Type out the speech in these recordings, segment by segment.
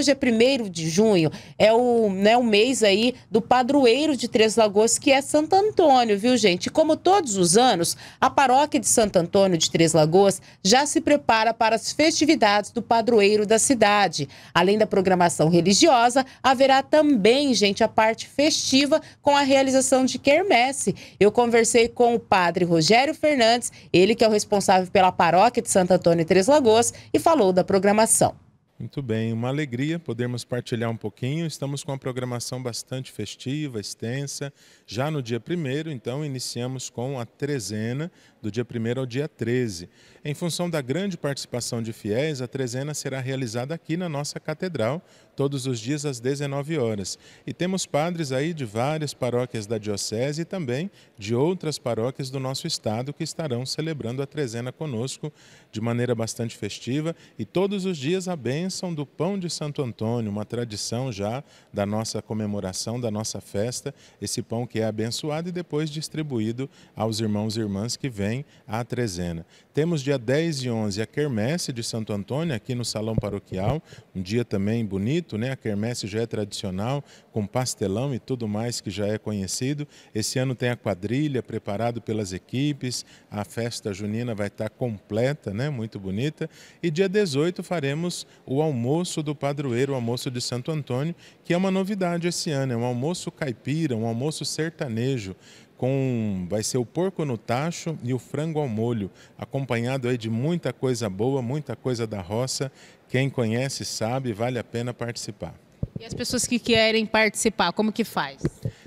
Hoje é 1 de junho, é o, né, o mês aí do padroeiro de Três Lagoas, que é Santo Antônio, viu, gente? como todos os anos, a paróquia de Santo Antônio de Três Lagoas já se prepara para as festividades do padroeiro da cidade. Além da programação religiosa, haverá também, gente, a parte festiva com a realização de quermesse. Eu conversei com o padre Rogério Fernandes, ele que é o responsável pela paróquia de Santo Antônio de Três Lagoas, e falou da programação. Muito bem, uma alegria podermos partilhar um pouquinho. Estamos com uma programação bastante festiva, extensa. Já no dia 1, então, iniciamos com a trezena, do dia 1 ao dia 13. Em função da grande participação de fiéis, a trezena será realizada aqui na nossa catedral, todos os dias às 19 horas. E temos padres aí de várias paróquias da Diocese e também de outras paróquias do nosso estado que estarão celebrando a trezena conosco de maneira bastante festiva e todos os dias a bênção bênção do pão de Santo Antônio, uma tradição já da nossa comemoração, da nossa festa, esse pão que é abençoado e depois distribuído aos irmãos e irmãs que vêm à trezena. Temos dia 10 e 11 a quermesse de Santo Antônio aqui no salão paroquial, um dia também bonito, né? A quermesse já é tradicional, com pastelão e tudo mais que já é conhecido. Esse ano tem a quadrilha preparado pelas equipes, a festa junina vai estar completa, né? Muito bonita. E dia 18 faremos o o almoço do padroeiro, o almoço de Santo Antônio, que é uma novidade esse ano, é um almoço caipira, um almoço sertanejo, com vai ser o porco no tacho e o frango ao molho, acompanhado aí de muita coisa boa, muita coisa da roça. Quem conhece sabe, vale a pena participar. E as pessoas que querem participar, como que faz?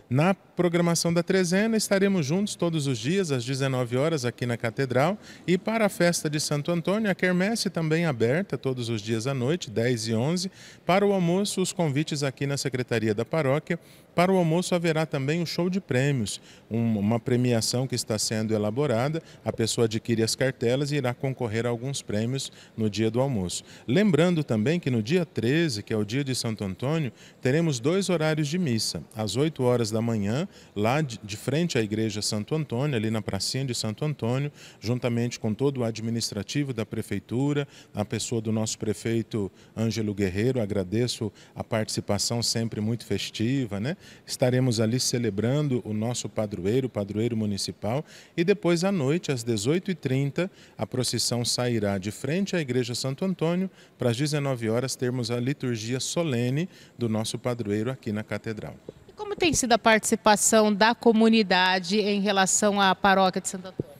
Na programação da trezena, estaremos juntos todos os dias às 19 horas aqui na Catedral e para a festa de Santo Antônio, a quermesse também aberta todos os dias à noite, 10 e 11. Para o almoço, os convites aqui na Secretaria da Paróquia. Para o almoço haverá também um show de prêmios, uma premiação que está sendo elaborada. A pessoa adquire as cartelas e irá concorrer a alguns prêmios no dia do almoço. Lembrando também que no dia 13, que é o dia de Santo Antônio, teremos dois horários de missa, às 8 horas da manhã lá de, de frente à Igreja Santo Antônio, ali na pracinha de Santo Antônio, juntamente com todo o administrativo da Prefeitura, a pessoa do nosso prefeito Ângelo Guerreiro, agradeço a participação sempre muito festiva, né? Estaremos ali celebrando o nosso padroeiro, padroeiro municipal, e depois à noite, às 18h30, a procissão sairá de frente à Igreja Santo Antônio, para as 19 horas termos a liturgia solene do nosso padroeiro aqui na Catedral. Como tem sido a participação da comunidade em relação à paróquia de Santo Antônio?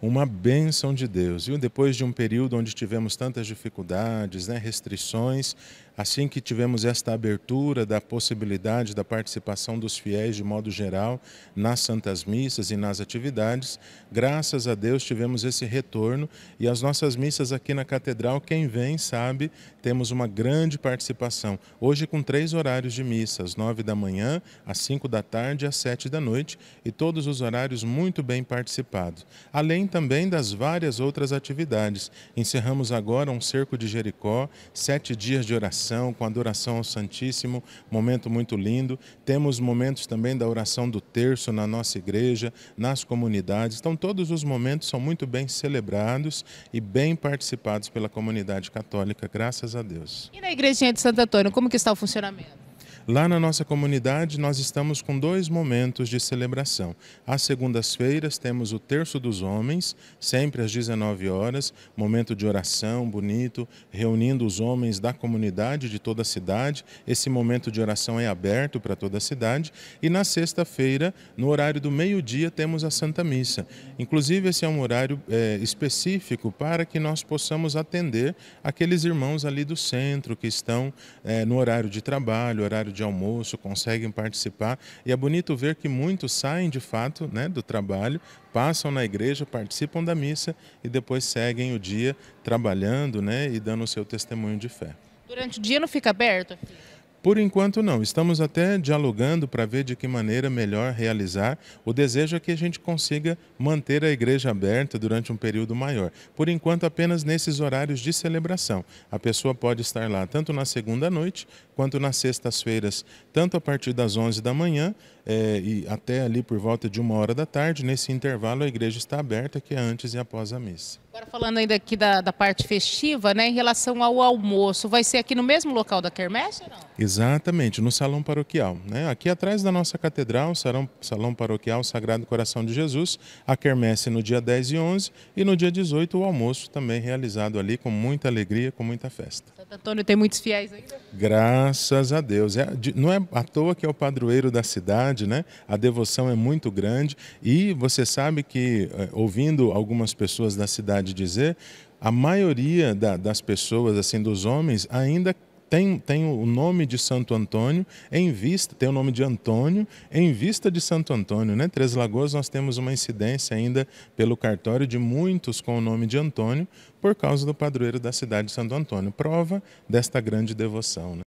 Uma bênção de Deus. E depois de um período onde tivemos tantas dificuldades, né, restrições, Assim que tivemos esta abertura da possibilidade da participação dos fiéis de modo geral nas santas missas e nas atividades, graças a Deus tivemos esse retorno e as nossas missas aqui na catedral, quem vem sabe, temos uma grande participação. Hoje com três horários de missa, às nove da manhã, às cinco da tarde e às sete da noite, e todos os horários muito bem participados. Além também das várias outras atividades. Encerramos agora um cerco de Jericó, sete dias de oração oração, com a adoração ao Santíssimo, momento muito lindo. Temos momentos também da oração do terço na nossa igreja, nas comunidades. Então, todos os momentos são muito bem celebrados e bem participados pela comunidade católica, graças a Deus. E na igrejinha de Santo Antônio, como que está o funcionamento? Lá na nossa comunidade, nós estamos com dois momentos de celebração. Às segundas-feiras, temos o Terço dos Homens, sempre às 19 horas, momento de oração bonito, reunindo os homens da comunidade, de toda a cidade. Esse momento de oração é aberto para toda a cidade. E na sexta-feira, no horário do meio-dia, temos a Santa Missa. Inclusive, esse é um horário é, específico para que nós possamos atender aqueles irmãos ali do centro que estão é, no horário de trabalho, horário de almoço, conseguem participar. E é bonito ver que muitos saem de fato né, do trabalho, passam na igreja, participam da missa e depois seguem o dia trabalhando né, e dando o seu testemunho de fé. Durante o dia não fica aberto? Filho? Por enquanto, não. Estamos até dialogando para ver de que maneira melhor realizar. O desejo é que a gente consiga manter a igreja aberta durante um período maior. Por enquanto, apenas nesses horários de celebração. A pessoa pode estar lá tanto na segunda noite quanto nas sextas-feiras, tanto a partir das 11 da manhã é, e até ali por volta de uma hora da tarde. Nesse intervalo, a igreja está aberta, que é antes e após a missa. Agora, falando ainda aqui da, da parte festiva, né, em relação ao almoço, vai ser aqui no mesmo local da quermesse ou não? Exatamente, no salão paroquial. Né? Aqui atrás da nossa catedral, salão, salão paroquial Sagrado Coração de Jesus, a quermesse no dia 10 e 11 e no dia 18 o almoço também realizado ali com muita alegria, com muita festa. Santo Antônio tem muitos fiéis ainda? Graças a Deus. É, não é à toa que é o padroeiro da cidade, grande, né? A devoção é muito grande e você sabe que, eh, ouvindo algumas pessoas da cidade dizer, a maioria da, das pessoas, assim, dos homens, ainda tem, tem o nome de Santo Antônio em vista, tem o nome de Antônio em vista de Santo Antônio, né? Três Lagoas nós temos uma incidência ainda pelo cartório de muitos com o nome de Antônio por causa do padroeiro da cidade de Santo Antônio. Prova desta grande devoção, né?